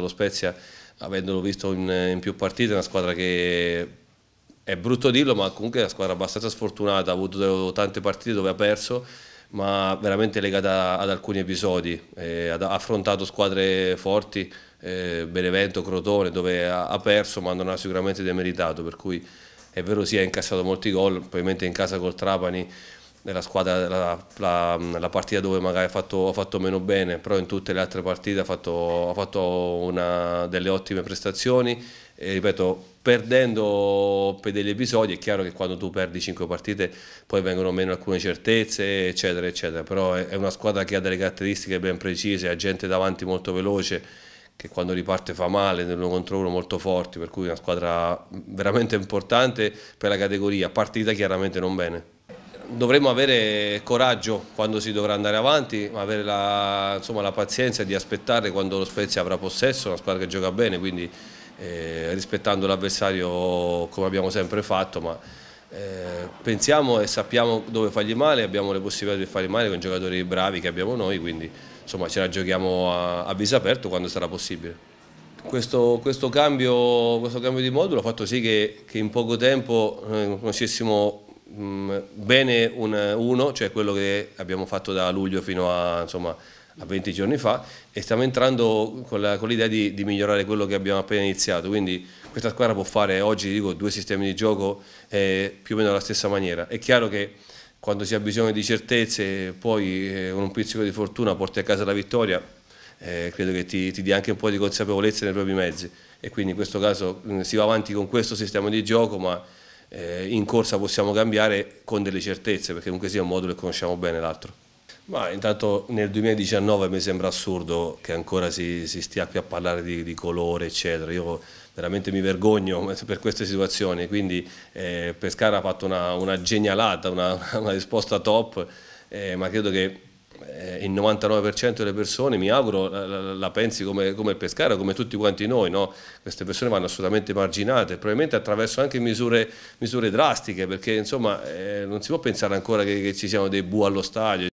Lo Spezia, avendolo visto in, in più partite, è una squadra che è brutto dirlo, ma comunque è una squadra abbastanza sfortunata, ha avuto tante partite dove ha perso, ma veramente legata ad alcuni episodi, eh, ha affrontato squadre forti, eh, Benevento, Crotone, dove ha, ha, perso ma non ha sicuramente demeritato, per cui è vero sì, è incassato molti gol, probabilmente in casa col Trapani nella squadra la, la, la, partita dove magari ha fatto, ha fatto, meno bene, però in tutte le altre partite ha fatto, ha fatto una, delle ottime prestazioni e ripeto, perdendo per degli episodi è chiaro che quando tu perdi 5 partite poi vengono meno alcune certezze eccetera eccetera, però è, è una squadra che ha delle caratteristiche ben precise, ha gente davanti molto veloce che quando riparte fa male nell'uno contro uno molto forti, per cui è una squadra veramente importante per la categoria, partita chiaramente non bene dovremmo avere coraggio quando si dovrà andare avanti, avere la, insomma, la, pazienza di aspettare quando lo Spezia avrà possesso, una squadra che gioca bene, quindi eh, rispettando l'avversario come abbiamo sempre fatto, ma eh, pensiamo e sappiamo dove fargli male, abbiamo le possibilità di fargli male con i giocatori bravi che abbiamo noi, quindi insomma, ce la giochiamo a, a viso aperto quando sarà possibile. Questo, questo, cambio, questo, cambio, di modulo ha fatto sì che, che in poco tempo noi eh, conoscessimo Mm, bene un, uno, cioè quello che abbiamo fatto da luglio fino a, insomma, a 20 giorni fa e stiamo entrando con, l'idea di, di, migliorare quello che abbiamo appena iniziato, quindi questa squadra può fare oggi dico, due sistemi di gioco eh, più o meno alla stessa maniera. È chiaro che quando si ha bisogno di certezze, poi eh, con un pizzico di fortuna porti a casa la vittoria, eh, credo che ti, ti dia anche un po' di consapevolezza nei propri mezzi e quindi in questo caso mh, mm, si va avanti con questo sistema di gioco, ma eh, in corsa possiamo cambiare con delle certezze, perché comunque sia un modulo che conosciamo bene l'altro. Ma intanto nel 2019 mi sembra assurdo che ancora si, si stia qui a parlare di, di, colore, eccetera. Io veramente mi vergogno per queste situazioni, quindi eh, Pescara ha fatto una, una genialata, una, una risposta top, eh, ma credo che eh, il 99% delle persone, mi auguro, la, la, la pensi come, come, Pescara, come tutti quanti noi, no? queste persone vanno assolutamente marginate, probabilmente attraverso anche misure, misure drastiche, perché insomma eh, non si può pensare ancora che, che ci siano dei bu allo stadio.